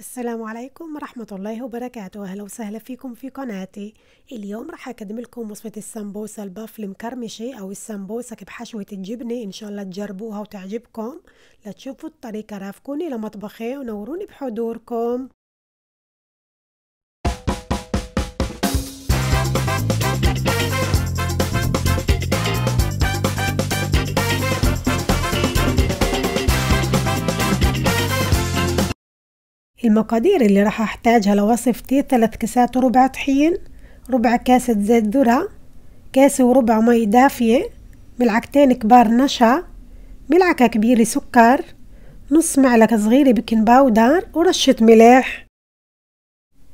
السلام عليكم ورحمة الله وبركاته أهلا وسهلا فيكم في قناتي اليوم راح أقدم لكم وصفة السمبوسة الباف المكرمشة أو السمبوسك بحشوة الجبنة إن شاء الله تجربوها وتعجبكم لتشوفوا الطريقة رافقوني لمطبخي ونوروني بحضوركم المقادير اللي راح احتاجها لوصفتي ثلاث كاسات وربع طحين ربع كاسة زيت ذرة كاسة وربع مي دافية ملعقتين كبار نشا ملعقة كبيرة سكر نص معلقة صغيرة بيكنج باودر ورشة ملح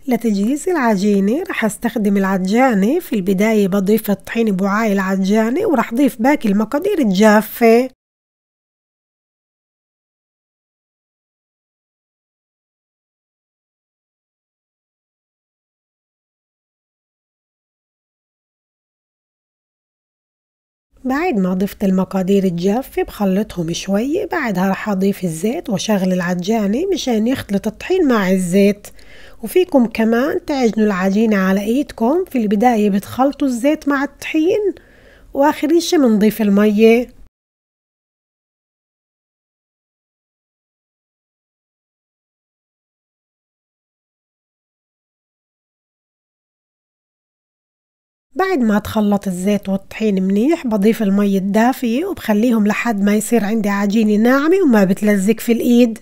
لتجهيز العجينة رح استخدم العجانة في البداية بضيف الطحين بوعاء العجانة ورح ضيف باقي المقادير الجافة بعد ما ضفت المقادير الجافة بخلطهم شوي بعدها رح أضيف الزيت وشغل العجانة مشان يختلط الطحين مع الزيت وفيكم كمان تعجنوا العجينة على ايدكم في البداية بتخلطوا الزيت مع الطحين وآخر إشي منضيف المية بعد ما تخلط الزيت والطحين منيح بضيف المي الدافية وبخليهم لحد ما يصير عندي عجينة ناعمة وما بتلزق في الإيد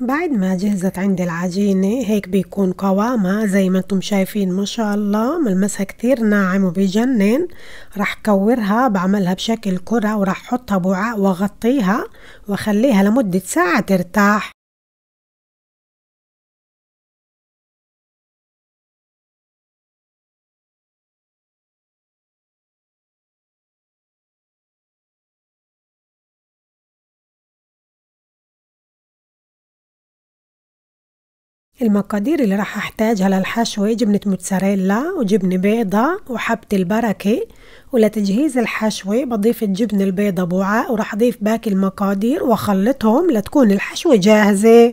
بعد ما جهزت عندي العجينة هيك بيكون قوامها زي ما انتم شايفين ما شاء الله ملمسها كتير ناعم وبيجنن راح كورها بعملها بشكل كرة وراح حطها بوعاء واغطيها واخليها لمدة ساعة ترتاح المقادير اللي راح احتاجها للحشوة جبنة موتزاريلا وجبنة بيضة وحبة البركة ولتجهيز الحشوة بضيف الجبنة البيضة بوعاء وراح اضيف باقي المقادير واخلطهم لتكون الحشوة جاهزة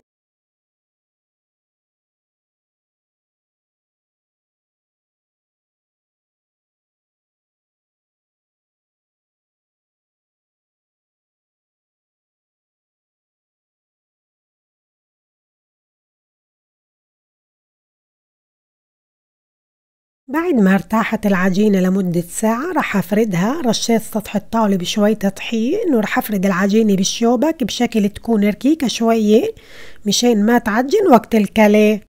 بعد ما ارتاحت العجينة لمدة ساعة رح أفردها رشيت سطح الطاولة بشوية طحين وراح أفرد العجينة بالشوبك بشكل تكون ركيكة شوية مشان ما تعجن وقت الكلي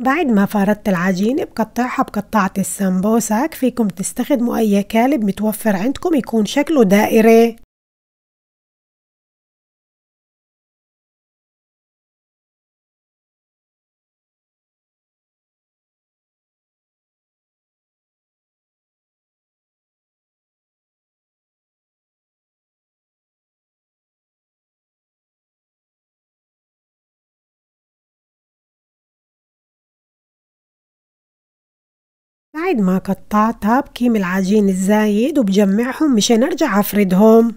بعد ما فردت العجينة بقطعها بقطعة السمبوسك فيكم تستخدموا أي كالب متوفر عندكم يكون شكله دائري بعد ما قطعتها بكيم العجين الزايد وبجمعهم مشان ارجع افردهم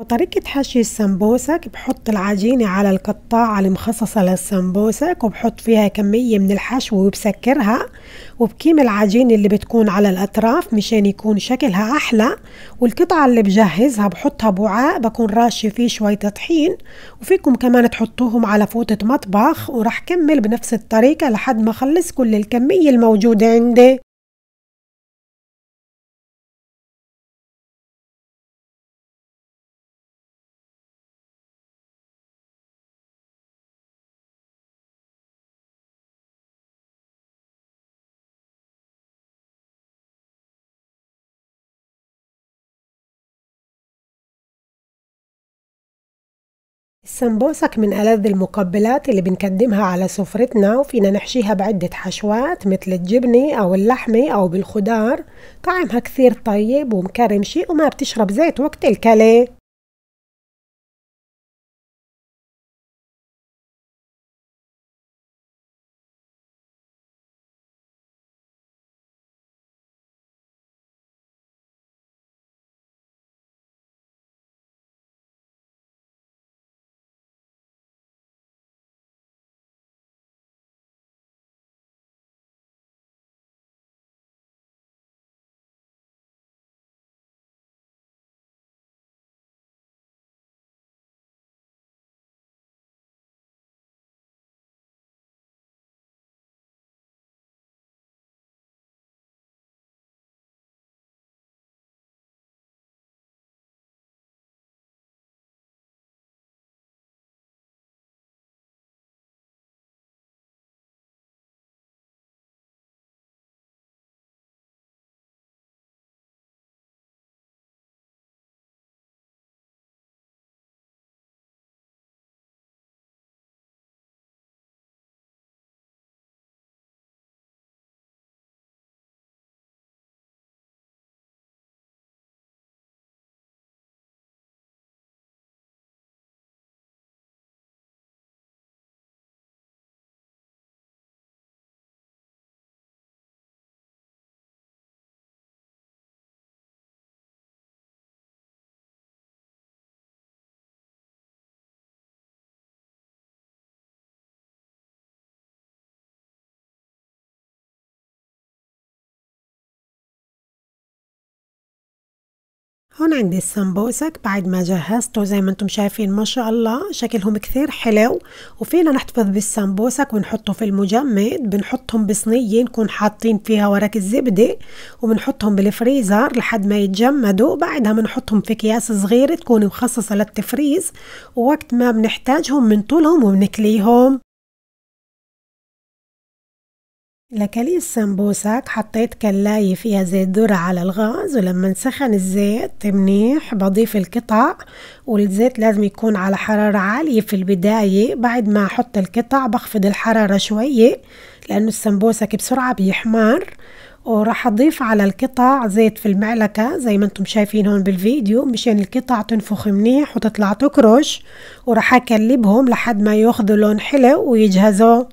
وطريقة حشي السمبوسك بحط العجينة على القطاعة المخصصة للسمبوسك وبحط فيها كمية من الحشو وبسكرها وبكيم العجينة اللي بتكون على الأطراف مشان يكون شكلها أحلى والقطعة اللي بجهزها بحطها بوعاء بكون راشة فيه شوية طحين وفيكم كمان تحطوهم على فوطة مطبخ ورح كمل بنفس الطريقة لحد ما أخلص كل الكمية الموجودة عندي سمبوسك من ألذ المقبلات اللي بنقدمها على سفرتنا وفينا نحشيها بعدة حشوات مثل الجبنة أو اللحمة أو بالخضار طعمها كثير طيب ومكرمشي وما بتشرب زيت وقت الكلي هون عندي السمبوسك بعد ما جهزته زي ما انتم شايفين ما شاء الله شكلهم كثير حلو وفينا نحتفظ بالسمبوسك ونحطه في المجمد بنحطهم بصنية نكون حاطين فيها ورق الزبدة وبنحطهم بالفريزر لحد ما يتجمدوا بعدها بنحطهم في اكياس صغيرة تكون مخصصة للتفريز ووقت ما بنحتاجهم بنطولهم وبنكليهم لكلي السمبوسك حطيت كلاية فيها زيت ذرة على الغاز ولما نسخن الزيت منيح بضيف القطع والزيت لازم يكون على حرارة عالية في البداية بعد ما أحط القطع بخفض الحرارة شوية لأنه السمبوسك بسرعة بيحمر وراح أضيف على القطع زيت في المعلقة زي ما انتم شايفين هون بالفيديو مشان القطع تنفخ منيح وتطلع تكرش وراح أكلبهم لحد ما يأخذوا لون حلو ويجهزوا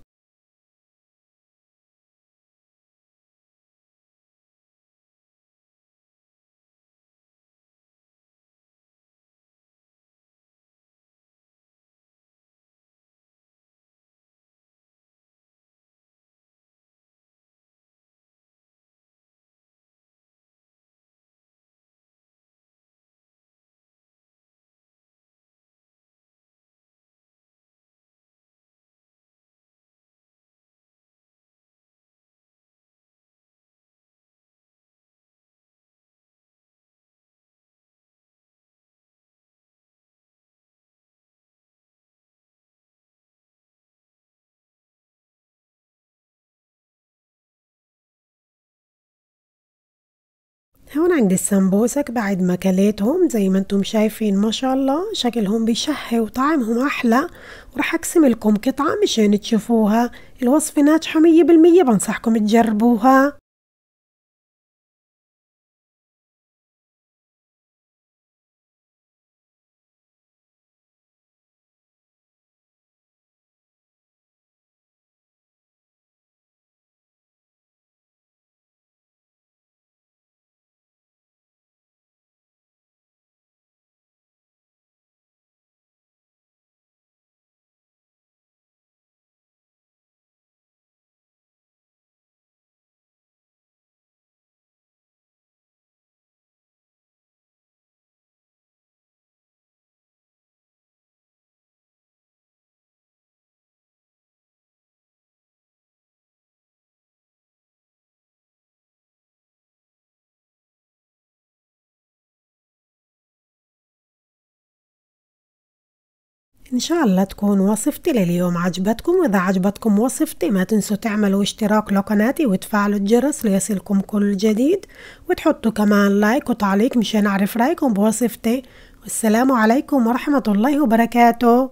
هون عندي السمبوسك بعد ما كليتهم زي ما انتم شايفين ما شاء الله شكلهم بشهي وطعمهم احلى ورح اقسم لكم قطعة مشان تشوفوها الوصفة ناجحة مية بالمية بنصحكم تجربوها إن شاء الله تكون وصفتي لليوم عجبتكم وإذا عجبتكم وصفتي ما تنسوا تعملوا اشتراك لقناتي وتفعلوا الجرس ليصلكم كل جديد وتحطوا كمان لايك وتعليق مشان أعرف رأيكم بوصفتي والسلام عليكم ورحمة الله وبركاته